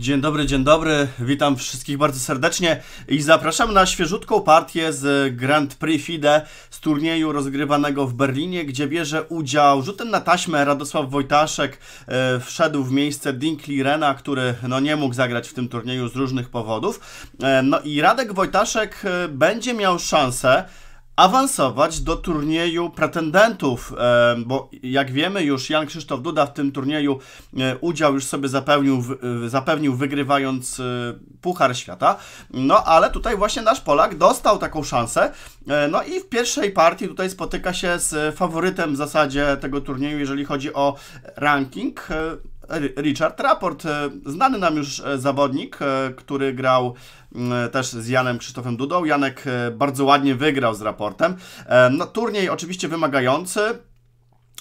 Dzień dobry, dzień dobry. Witam wszystkich bardzo serdecznie i zapraszam na świeżutką partię z Grand Prix FIDE z turnieju rozgrywanego w Berlinie, gdzie bierze udział rzutem na taśmę Radosław Wojtaszek. E, wszedł w miejsce Dinkli Rena, który no, nie mógł zagrać w tym turnieju z różnych powodów. E, no i Radek Wojtaszek e, będzie miał szansę awansować do turnieju pretendentów, e, bo jak wiemy już Jan Krzysztof Duda w tym turnieju e, udział już sobie zapewnił, zapewnił wygrywając e, Puchar Świata, no ale tutaj właśnie nasz Polak dostał taką szansę, no i w pierwszej partii tutaj spotyka się z faworytem w zasadzie tego turnieju, jeżeli chodzi o ranking, Richard Raport, e, znany nam już e, zawodnik, e, który grał też z Janem Krzysztofem Dudą. Janek bardzo ładnie wygrał z raportem. No, turniej oczywiście wymagający,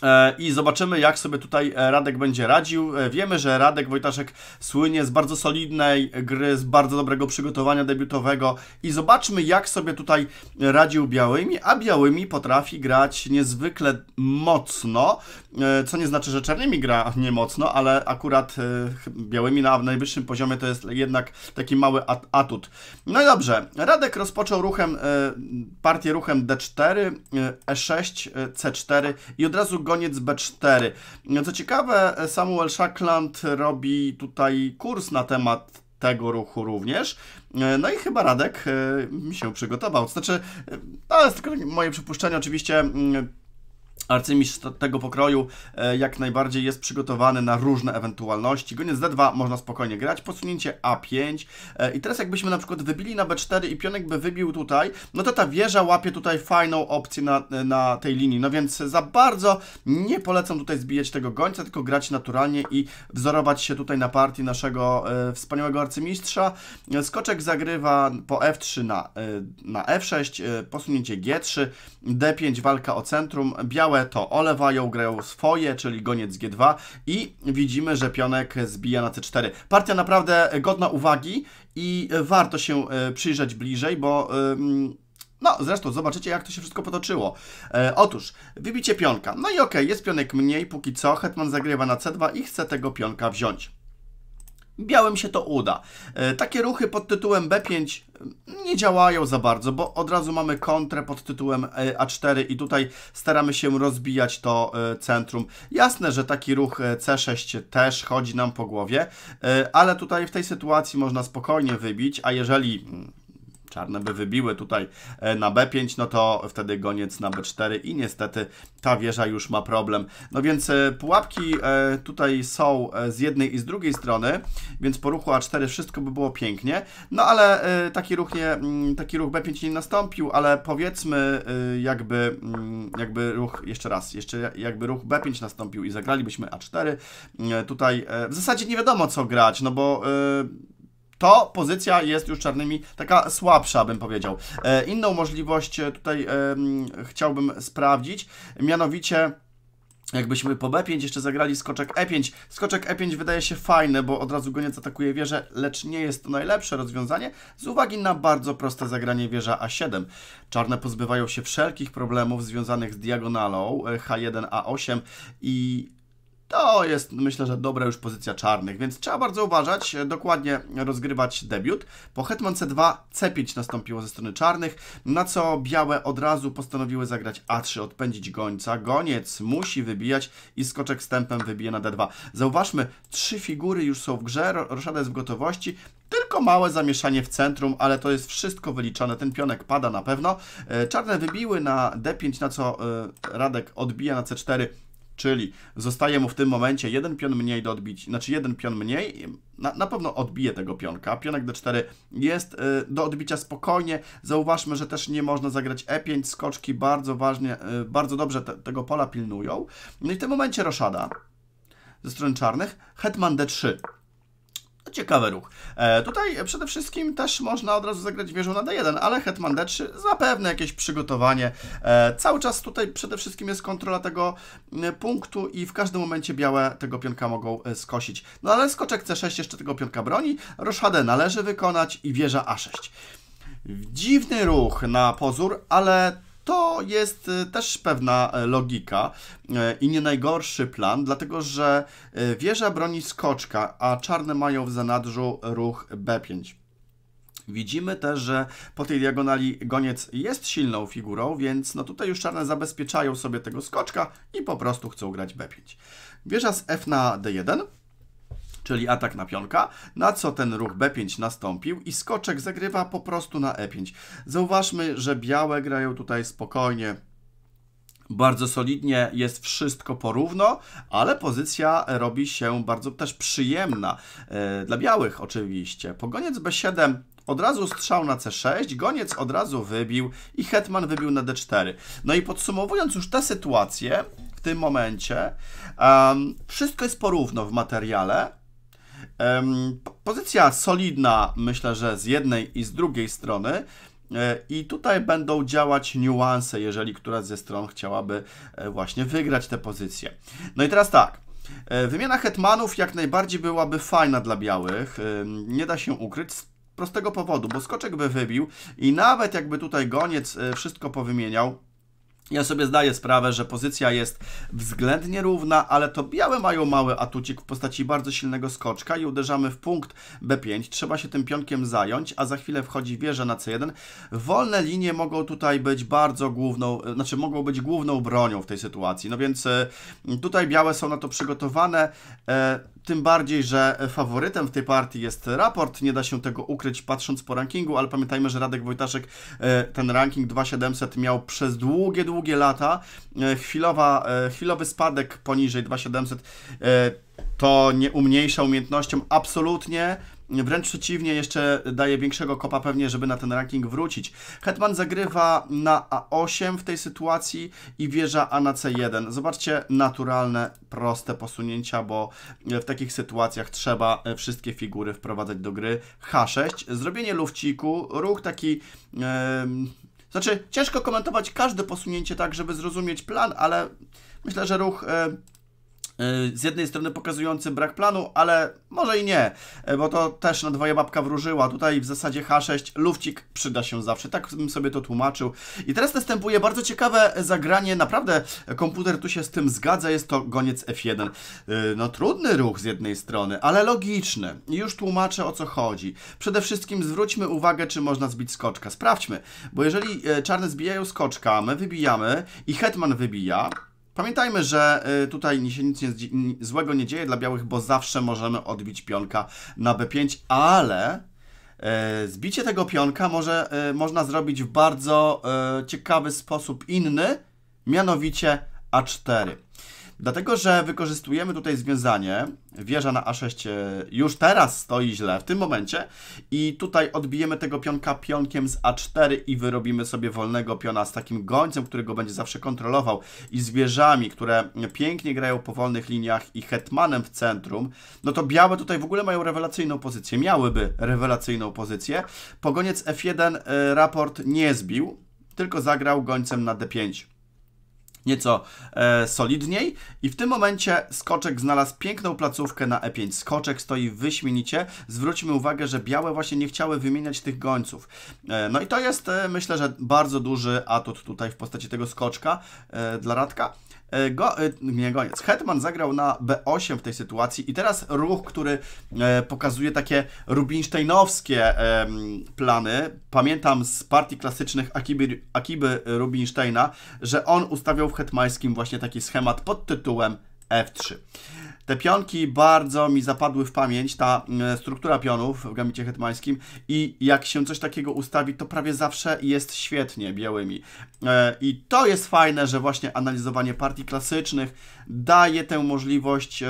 E, I zobaczymy, jak sobie tutaj e, Radek będzie radził. E, wiemy, że Radek Wojtaszek słynie z bardzo solidnej gry, z bardzo dobrego przygotowania debiutowego. I zobaczmy, jak sobie tutaj radził Białymi. A Białymi potrafi grać niezwykle mocno, co nie znaczy, że czarnymi gra nie mocno, ale akurat Białymi na najwyższym poziomie to jest jednak taki mały atut. No i dobrze, Radek rozpoczął ruchem, partię ruchem D4, E6, C4 i od razu goniec B4. Co ciekawe, Samuel Shackland robi tutaj kurs na temat tego ruchu również. No i chyba Radek e, mi się przygotował. Znaczy, e, to jest tylko moje przypuszczenie. Oczywiście mm, Arcymistrz tego pokroju e, jak najbardziej jest przygotowany na różne ewentualności. Goniec D2 można spokojnie grać, posunięcie A5 e, i teraz jakbyśmy na przykład wybili na B4 i pionek by wybił tutaj, no to ta wieża łapie tutaj fajną opcję na, e, na tej linii, no więc za bardzo nie polecam tutaj zbijać tego gońca, tylko grać naturalnie i wzorować się tutaj na partii naszego wspaniałego arcymistrza. Skoczek zagrywa po F3 na, na F6, posunięcie G3, D5 walka o centrum, biały białe to olewają, grają swoje, czyli goniec G2 i widzimy, że pionek zbija na C4. Partia naprawdę godna uwagi i warto się e, przyjrzeć bliżej, bo... No, zresztą zobaczycie, jak to się wszystko potoczyło. E, otóż, wybicie pionka. No i okej, okay, jest pionek mniej, póki co Hetman zagrywa na C2 i chce tego pionka wziąć białym się to uda. E, takie ruchy pod tytułem B5 e, nie działają za bardzo, bo od razu mamy kontrę pod tytułem e, A4 i tutaj staramy się rozbijać to centrum. Jasne, że taki ruch C6 też chodzi nam po głowie, ale tutaj w tej sytuacji można spokojnie wybić, a jeżeli mm, czarne by wybiły tutaj e, na B5, no to wtedy goniec na B4 i niestety ta wieża już ma problem. No więc e, pułapki e, tutaj są z jednej i z drugiej strony, więc po ruchu A4 wszystko by było pięknie, no ale taki ruch, nie, mm, taki ruch B5 nie nastąpił, ale powiedzmy jakby, mm, jakby ruch, jeszcze raz, jeszcze jakby ruch B5 nastąpił i zagralibyśmy A4, tutaj w zasadzie nie wiadomo co grać, no bo to pozycja jest już czarnymi taka słabsza, bym powiedział. E, inną możliwość e, tutaj e, chciałbym sprawdzić, mianowicie... Jakbyśmy po B5 jeszcze zagrali skoczek E5. Skoczek E5 wydaje się fajny, bo od razu goniec atakuje wieżę, lecz nie jest to najlepsze rozwiązanie z uwagi na bardzo proste zagranie wieża A7. Czarne pozbywają się wszelkich problemów związanych z diagonalą e, H1, A8 i to jest, myślę, że dobra już pozycja czarnych, więc trzeba bardzo uważać, e, dokładnie rozgrywać debiut. Po Hetman C2 C5 nastąpiło ze strony czarnych, na co białe od razu postanowiły zagrać A3, odpędzić gońca. Goniec musi wybijać i skoczek stępem wybije na D2. Zauważmy, trzy figury już są w grze, roszada jest w gotowości, tylko małe zamieszanie w centrum, ale to jest wszystko wyliczane. Ten pionek pada na pewno. E, czarne wybiły na D5, na co e, Radek odbija na C4 Czyli zostaje mu w tym momencie jeden pion mniej do odbić, znaczy jeden pion mniej, na, na pewno odbije tego pionka. Pionek d4 jest y, do odbicia spokojnie. Zauważmy, że też nie można zagrać e5, skoczki bardzo ważnie, y, bardzo dobrze te, tego pola pilnują. No i w tym momencie roszada ze strony czarnych, hetman d3 ciekawy ruch. E, tutaj przede wszystkim też można od razu zagrać wieżą na D1, ale hetman D3 zapewne jakieś przygotowanie. E, cały czas tutaj przede wszystkim jest kontrola tego punktu i w każdym momencie białe tego pionka mogą e, skosić. No ale skoczek C6 jeszcze tego pionka broni, roszadę należy wykonać i wieża A6. Dziwny ruch na pozór, ale to jest e, też pewna e, logika e, i nie najgorszy plan, dlatego że wieża broni skoczka, a czarne mają w zanadrzu ruch B5. Widzimy też, że po tej diagonali goniec jest silną figurą, więc no tutaj już czarne zabezpieczają sobie tego skoczka i po prostu chcą grać B5. Wieża z F na D1 czyli atak na pionka, na co ten ruch b5 nastąpił i skoczek zagrywa po prostu na e5. Zauważmy, że białe grają tutaj spokojnie, bardzo solidnie, jest wszystko porówno, ale pozycja robi się bardzo też przyjemna. E, dla białych oczywiście. Pogoniec b7 od razu strzał na C6, goniec od razu wybił i hetman wybił na D4. No i podsumowując już tę sytuację w tym momencie, um, wszystko jest porówno w materiale, Pozycja solidna, myślę, że z jednej i z drugiej strony. E, I tutaj będą działać niuanse, jeżeli któraś ze stron chciałaby e, właśnie wygrać tę pozycję. No i teraz tak. E, wymiana hetmanów jak najbardziej byłaby fajna dla białych. Nie da się ukryć z prostego powodu, bo skoczek by wybił i nawet jakby tutaj goniec wszystko powymieniał, ja sobie zdaję sprawę, że pozycja jest względnie równa, ale to białe mają mały atucik w postaci bardzo silnego skoczka i uderzamy w punkt B5. Trzeba się tym pionkiem zająć, a za chwilę wchodzi wieża na C1. Wolne linie mogą tutaj być bardzo główną, e, znaczy mogą być główną bronią w tej sytuacji. No więc e, tutaj białe są na to przygotowane. E, tym bardziej, że faworytem w tej partii jest raport. Nie da się tego ukryć patrząc po rankingu, ale pamiętajmy, że Radek Wojtaszek ten ranking 2700 miał przez długie, długie długie lata. E, chwilowa, e, chwilowy spadek poniżej 2700 e, to nie umniejsza umiejętnościom absolutnie. Wręcz przeciwnie, jeszcze daje większego kopa pewnie, żeby na ten ranking wrócić. Hetman zagrywa na A8 w tej sytuacji i wieża A na C1. Zobaczcie, naturalne, proste posunięcia, bo w takich sytuacjach trzeba wszystkie figury wprowadzać do gry. H6, zrobienie lufciku, ruch taki... Yy znaczy, ciężko komentować każde posunięcie tak, żeby zrozumieć plan, ale myślę, że ruch e, Y, z jednej strony pokazujący brak planu, ale może i nie, y, bo to też na dwoje babka wróżyła. Tutaj w zasadzie H6 lufcik przyda się zawsze, tak bym sobie to tłumaczył. I teraz następuje bardzo ciekawe zagranie, naprawdę y, komputer tu się z tym zgadza, jest to goniec F1. No trudny ruch z jednej strony, ale logiczny. Już tłumaczę o co chodzi. Przede wszystkim zwróćmy uwagę, czy można zbić skoczka. Sprawdźmy, bo jeżeli czarne zbijają skoczka, my wybijamy i hetman wybija, Pamiętajmy, że y, tutaj się nic nie, złego nie dzieje dla białych, bo zawsze możemy odbić pionka na b5, ale e, zbicie tego pionka może, e, można zrobić w bardzo e, ciekawy sposób inny, mianowicie a4. Dlatego, że wykorzystujemy tutaj związanie, wieża na A6 e, już teraz stoi źle w tym momencie i tutaj odbijemy tego pionka pionkiem z A4 i wyrobimy sobie wolnego piona z takim gońcem, który go będzie zawsze kontrolował i z wieżami, które pięknie grają po wolnych liniach i hetmanem w centrum, no to białe tutaj w ogóle mają rewelacyjną pozycję, miałyby rewelacyjną pozycję. Pogoniec F1 e, raport nie zbił, tylko zagrał gońcem na D5 nieco e, solidniej. I w tym momencie skoczek znalazł piękną placówkę na E5. Skoczek stoi wyśmienicie. Zwróćmy uwagę, że białe właśnie nie chciały wymieniać tych gońców. E, no i to jest, e, myślę, że bardzo duży atut tutaj w postaci tego skoczka e, dla Radka. E, go, e, nie, Hetman zagrał na B8 w tej sytuacji i teraz ruch, który e, pokazuje takie rubinsteinowskie plany. Pamiętam z partii klasycznych Akiby, Akiby Rubinsteina, że on ustawiał w hetmańskim właśnie taki schemat pod tytułem F3. Te pionki bardzo mi zapadły w pamięć, ta mm, struktura pionów w gamicie hetmańskim i jak się coś takiego ustawi, to prawie zawsze jest świetnie białymi. E, I to jest fajne, że właśnie analizowanie partii klasycznych daje tę możliwość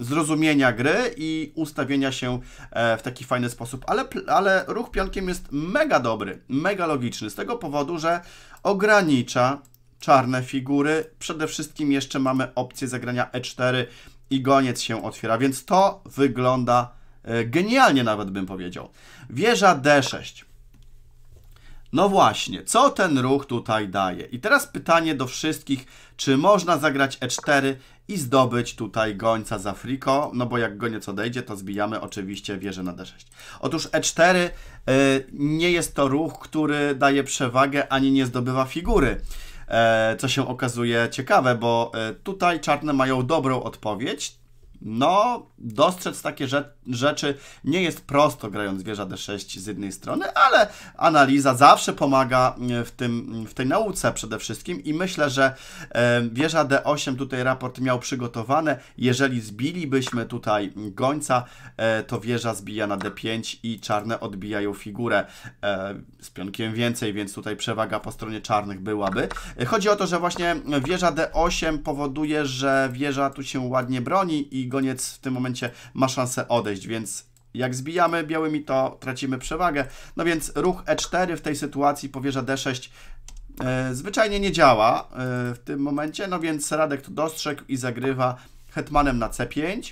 zrozumienia gry i ustawienia się e, w taki fajny sposób. Ale, ale ruch pionkiem jest mega dobry, mega logiczny, z tego powodu, że ogranicza czarne figury. Przede wszystkim jeszcze mamy opcję zagrania E4, i goniec się otwiera, więc to wygląda e, genialnie nawet bym powiedział. Wieża D6. No właśnie, co ten ruch tutaj daje? I teraz pytanie do wszystkich, czy można zagrać E4 i zdobyć tutaj gońca za friko, no bo jak goniec odejdzie, to zbijamy oczywiście wieżę na D6. Otóż E4 e, nie jest to ruch, który daje przewagę, ani nie zdobywa figury. E, co się okazuje ciekawe, bo e, tutaj czarne mają dobrą odpowiedź, no, dostrzec takie rzeczy nie jest prosto, grając wieża D6 z jednej strony, ale analiza zawsze pomaga e, w, tym, mm, w tej nauce przede wszystkim i myślę, że e, wieża D8 tutaj raport miał przygotowane. Jeżeli zbilibyśmy tutaj gońca, e, to wieża zbija na D5 i czarne odbijają figurę z pionkiem więcej, więc tutaj przewaga po stronie czarnych byłaby. Chodzi o to, że właśnie wieża D8 powoduje, że wieża tu się ładnie broni i goniec w tym momencie ma szansę odejść, więc jak zbijamy białymi, to tracimy przewagę. No więc ruch E4 w tej sytuacji powierza D6 e, zwyczajnie nie działa e, w tym momencie, no więc Radek to dostrzegł i zagrywa hetmanem na C5.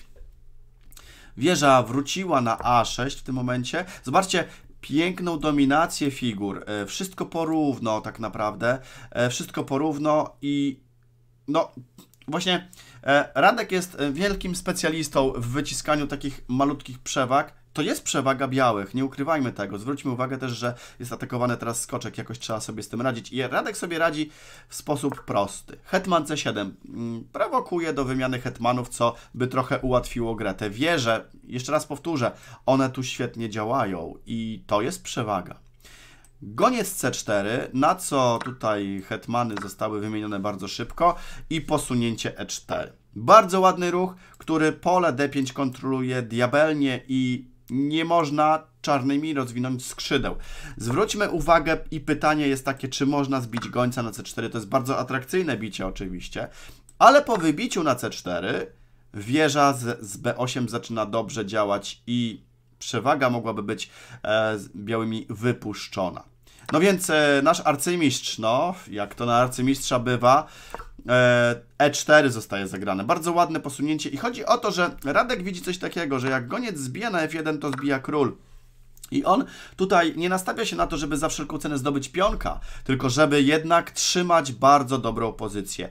Wieża wróciła na A6 w tym momencie. Zobaczcie, piękną dominację figur. E, wszystko porówno tak naprawdę. E, wszystko porówno i no, Właśnie e, Radek jest e, wielkim specjalistą w wyciskaniu takich malutkich przewag. To jest przewaga białych, nie ukrywajmy tego. Zwróćmy uwagę też, że jest atakowany teraz skoczek, jakoś trzeba sobie z tym radzić. I Radek sobie radzi w sposób prosty. Hetman C7 mm, prowokuje do wymiany hetmanów, co by trochę ułatwiło grę. Te wieże, jeszcze raz powtórzę, one tu świetnie działają i to jest przewaga. Goniec C4, na co tutaj hetmany zostały wymienione bardzo szybko i posunięcie E4. Bardzo ładny ruch, który pole D5 kontroluje diabelnie i nie można czarnymi rozwinąć skrzydeł. Zwróćmy uwagę i pytanie jest takie, czy można zbić gońca na C4. To jest bardzo atrakcyjne bicie oczywiście, ale po wybiciu na C4 wieża z, z B8 zaczyna dobrze działać i przewaga mogłaby być e, białymi wypuszczona. No więc e, nasz arcymistrz, no, jak to na arcymistrza bywa, E4 e zostaje zagrane. Bardzo ładne posunięcie i chodzi o to, że Radek widzi coś takiego, że jak goniec zbija na F1, to zbija król. I on tutaj nie nastawia się na to, żeby za wszelką cenę zdobyć pionka, tylko żeby jednak trzymać bardzo dobrą pozycję.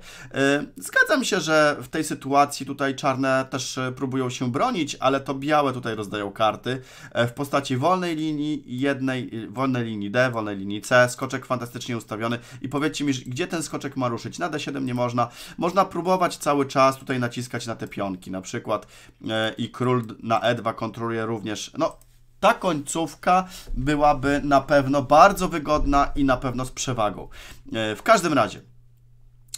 Y, zgadzam się, że w tej sytuacji tutaj czarne też y, próbują się bronić, ale to białe tutaj rozdają karty y, w postaci wolnej linii jednej, wolnej linii D, wolnej linii C, skoczek fantastycznie ustawiony i powiedzcie mi, gdzie ten skoczek ma ruszyć? Na D7 nie można. Można próbować cały czas tutaj naciskać na te pionki na przykład i król na E2 kontroluje również, no ta końcówka byłaby na pewno bardzo wygodna i na pewno z przewagą. E, w każdym razie,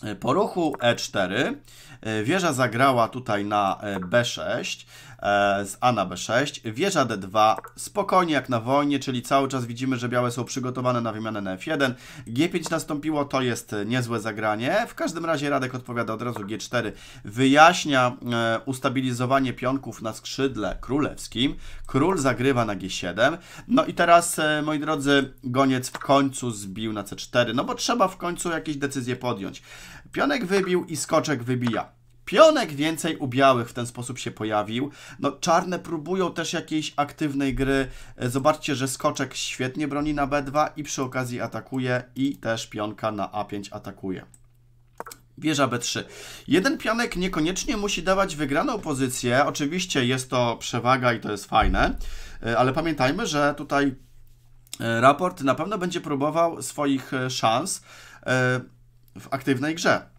e, po ruchu E4 e, wieża zagrała tutaj na B6, E, z a na B6, wieża D2, spokojnie jak na wojnie, czyli cały czas widzimy, że białe są przygotowane na wymianę na F1, G5 nastąpiło, to jest niezłe zagranie, w każdym razie Radek odpowiada od razu G4, wyjaśnia e, ustabilizowanie pionków na skrzydle królewskim, król zagrywa na G7, no i teraz, e, moi drodzy, goniec w końcu zbił na C4, no bo trzeba w końcu jakieś decyzje podjąć. Pionek wybił i skoczek wybija pionek więcej u białych w ten sposób się pojawił. No czarne próbują też jakiejś aktywnej gry. E, zobaczcie, że skoczek świetnie broni na B2 i przy okazji atakuje i też pionka na A5 atakuje. Wieża B3. Jeden pionek niekoniecznie musi dawać wygraną pozycję. Oczywiście jest to przewaga i to jest fajne, e, ale pamiętajmy, że tutaj e, raport na pewno będzie próbował swoich szans w aktywnej grze.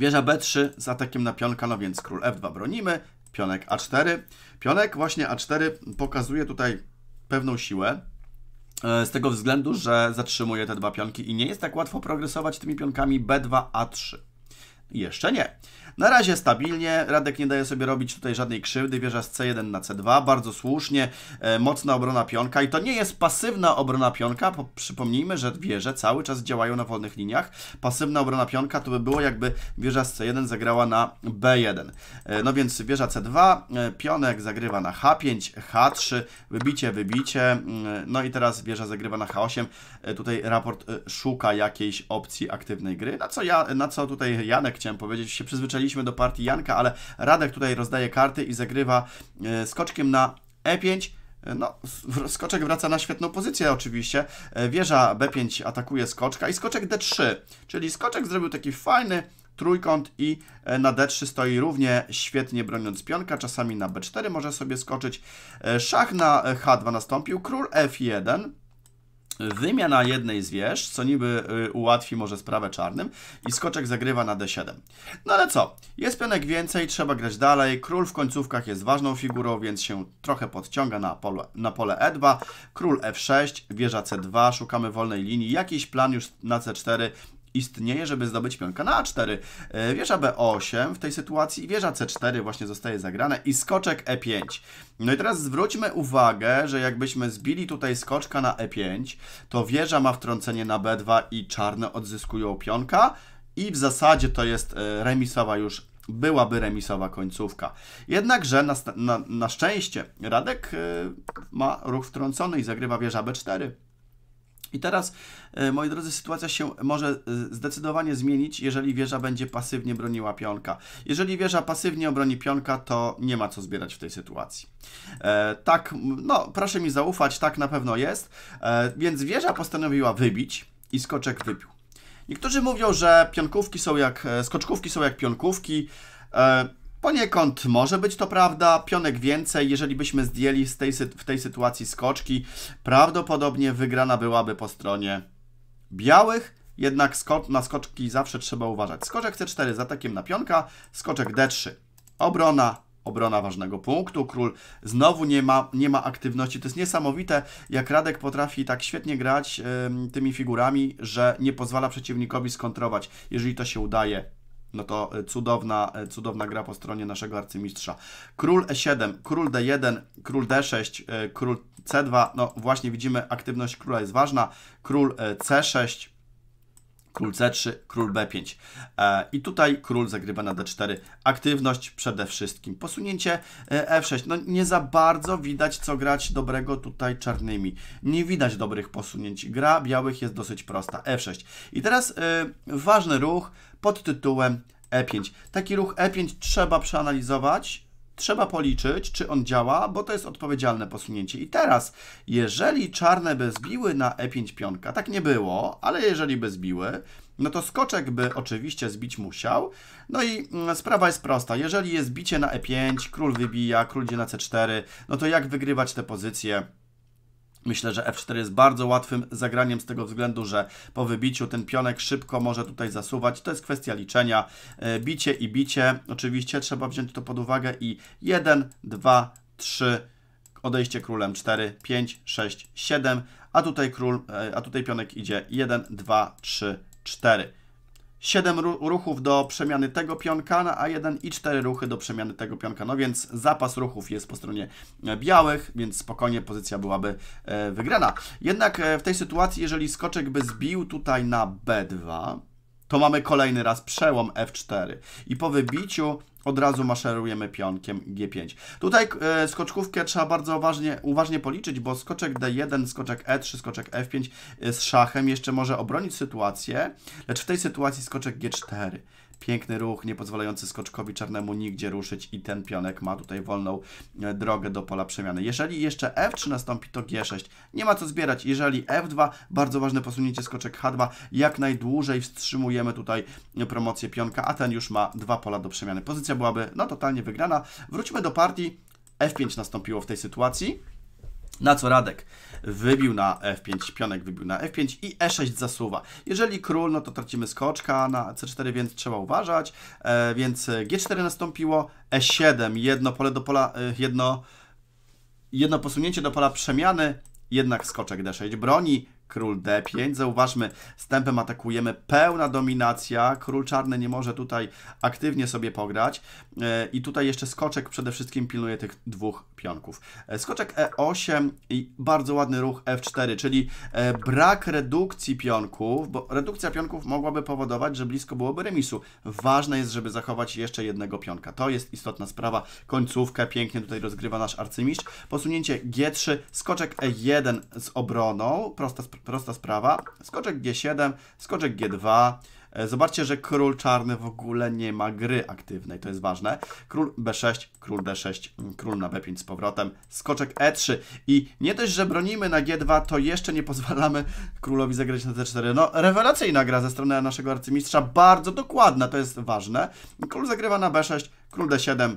Wieża B3 z atakiem na pionka, no więc król F2 bronimy, pionek A4. Pionek właśnie A4 pokazuje tutaj pewną siłę, e, z tego względu, że zatrzymuje te dwa pionki i nie jest tak łatwo progresować tymi pionkami B2, A3. Jeszcze nie. Na razie stabilnie, Radek nie daje sobie robić tutaj żadnej krzywdy, wieża z C1 na C2, bardzo słusznie, e, mocna obrona pionka i to nie jest pasywna obrona pionka, bo przypomnijmy, że wieże cały czas działają na wolnych liniach, pasywna obrona pionka to by było jakby wieża z C1 zagrała na B1. E, no więc wieża C2, e, pionek zagrywa na H5, H3, wybicie, wybicie, mm, no i teraz wieża zagrywa na H8, e, tutaj raport e, szuka jakiejś opcji aktywnej gry, na co, ja, na co tutaj Janek chciałem powiedzieć, się przyzwyczailiśmy do partii Janka, ale Radek tutaj rozdaje karty i zagrywa e, skoczkiem na E5. E, no, skoczek wraca na świetną pozycję oczywiście. E, wieża B5 atakuje skoczka i skoczek D3, czyli skoczek zrobił taki fajny trójkąt i na D3 stoi równie świetnie broniąc pionka, czasami na B4 może sobie skoczyć. Szach na H2 nastąpił, król F1, wymiana jednej z wież, co niby y, ułatwi może sprawę czarnym i skoczek zagrywa na d7. No ale co, jest pionek więcej, trzeba grać dalej, król w końcówkach jest ważną figurą, więc się trochę podciąga na pole, na pole e2, król f6, wieża c2, szukamy wolnej linii, jakiś plan już na c4 istnieje, żeby zdobyć pionka na A4. E, wieża B8 w tej sytuacji, wieża C4 właśnie zostaje zagrana i skoczek E5. No i teraz zwróćmy uwagę, że jakbyśmy zbili tutaj skoczka na E5, to wieża ma wtrącenie na B2 i czarne odzyskują pionka i w zasadzie to jest e, remisowa już byłaby remisowa końcówka. Jednakże na, na, na szczęście Radek yy, ma ruch wtrącony i zagrywa wieża B4. I teraz, e, moi drodzy, sytuacja się może e, zdecydowanie zmienić, jeżeli wieża będzie pasywnie broniła pionka. Jeżeli wieża pasywnie obroni pionka, to nie ma co zbierać w tej sytuacji. E, tak, no, proszę mi zaufać, tak na pewno jest. E, więc wieża postanowiła wybić i skoczek wybił. Niektórzy mówią, że pionkówki są jak, e, skoczkówki są jak pionkówki. E, Poniekąd może być to prawda, pionek więcej, jeżeli byśmy zdjęli z tej, w tej sytuacji skoczki, prawdopodobnie wygrana byłaby po stronie białych, jednak na skoczki zawsze trzeba uważać. Skoczek C4 z atakiem na pionka, skoczek D3, obrona, obrona ważnego punktu, król znowu nie ma, nie ma aktywności. To jest niesamowite, jak Radek potrafi tak świetnie grać y, tymi figurami, że nie pozwala przeciwnikowi skontrować. Jeżeli to się udaje, no to e, cudowna, e, cudowna gra po stronie naszego arcymistrza. Król E7, król D1, król D6, e, król C2. No właśnie widzimy, aktywność króla jest ważna. Król C6, Król C3, król B5. E, I tutaj król zagrywa na D4. Aktywność przede wszystkim. Posunięcie e, F6. No nie za bardzo widać, co grać dobrego tutaj czarnymi. Nie widać dobrych posunięć. Gra białych jest dosyć prosta. F6. I teraz y, ważny ruch pod tytułem E5. Taki ruch E5 trzeba przeanalizować trzeba policzyć, czy on działa, bo to jest odpowiedzialne posunięcie. I teraz, jeżeli czarne by zbiły na e5 pionka, tak nie było, ale jeżeli by zbiły, no to skoczek by oczywiście zbić musiał. No i mm, sprawa jest prosta. Jeżeli jest bicie na e5, król wybija, król idzie na c4, no to jak wygrywać te pozycje? Myślę, że F4 jest bardzo łatwym zagraniem z tego względu, że po wybiciu ten pionek szybko może tutaj zasuwać. To jest kwestia liczenia. E, bicie i bicie. Oczywiście trzeba wziąć to pod uwagę i 1, 2, 3, odejście królem 4, 5, 6, 7, a tutaj król, e, a tutaj pionek idzie 1, 2, 3, 4. 7 ruchów do przemiany tego pionka na no, A1 i 4 ruchy do przemiany tego pionka. No więc zapas ruchów jest po stronie e, białych, więc spokojnie pozycja byłaby e, wygrana. Jednak e, w tej sytuacji, jeżeli skoczek by zbił tutaj na B2, to mamy kolejny raz przełom F4 i po wybiciu od razu maszerujemy pionkiem G5. Tutaj e, skoczkówkę trzeba bardzo uważnie, uważnie policzyć, bo skoczek D1, skoczek E3, skoczek F5 e, z szachem jeszcze może obronić sytuację, lecz w tej sytuacji skoczek G4 Piękny ruch, nie pozwalający skoczkowi czarnemu nigdzie ruszyć i ten pionek ma tutaj wolną e, drogę do pola przemiany. Jeżeli jeszcze F3 nastąpi, to G6. Nie ma co zbierać. Jeżeli F2, bardzo ważne posunięcie skoczek H2, jak najdłużej wstrzymujemy tutaj promocję pionka, a ten już ma dwa pola do przemiany. Pozycja byłaby no totalnie wygrana. Wróćmy do partii. F5 nastąpiło w tej sytuacji. Na co Radek wybił na F5, pionek wybił na F5 i E6 zasuwa. Jeżeli król, no to tracimy skoczka na C4, więc trzeba uważać. E, więc G4 nastąpiło, E7, jedno pole do pola, e, jedno, jedno posunięcie do pola przemiany, jednak skoczek D6 broni, król d5. Zauważmy, tempem atakujemy, pełna dominacja, król czarny nie może tutaj aktywnie sobie pograć e, i tutaj jeszcze skoczek przede wszystkim pilnuje tych dwóch pionków. E, skoczek e8 i bardzo ładny ruch f4, czyli e, brak redukcji pionków, bo redukcja pionków mogłaby powodować, że blisko byłoby remisu. Ważne jest, żeby zachować jeszcze jednego pionka. To jest istotna sprawa. Końcówkę pięknie tutaj rozgrywa nasz arcymistrz. Posunięcie g3, skoczek e1 z obroną, prosta sprawa prosta sprawa. Skoczek G7, skoczek G2. E, zobaczcie, że król czarny w ogóle nie ma gry aktywnej, to jest ważne. Król B6, król D6, mm, król na B5 z powrotem, skoczek E3 i nie dość, że bronimy na G2, to jeszcze nie pozwalamy królowi zagrać na C4. No, rewelacyjna gra ze strony naszego arcymistrza, bardzo dokładna, to jest ważne. Król zagrywa na B6, król D7,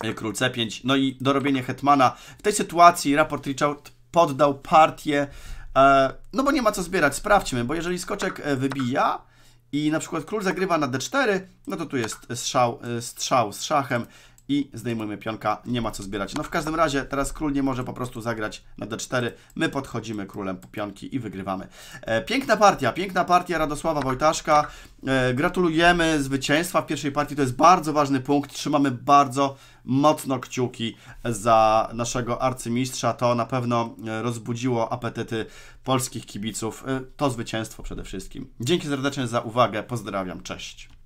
e, król C5, no i dorobienie hetmana. W tej sytuacji raport Richard poddał partię E, no bo nie ma co zbierać, sprawdźmy, bo jeżeli skoczek e, wybija i na przykład król zagrywa na d4, no to tu jest strzał, e, strzał z szachem, i zdejmujemy pionka, nie ma co zbierać. No w każdym razie teraz król nie może po prostu zagrać na d4, my podchodzimy królem po pionki i wygrywamy. E, piękna partia, piękna partia Radosława Wojtaszka, e, gratulujemy zwycięstwa w pierwszej partii, to jest bardzo ważny punkt, trzymamy bardzo mocno kciuki za naszego arcymistrza, to na pewno e, rozbudziło apetyty polskich kibiców, to zwycięstwo przede wszystkim. Dzięki serdecznie za uwagę, pozdrawiam, cześć.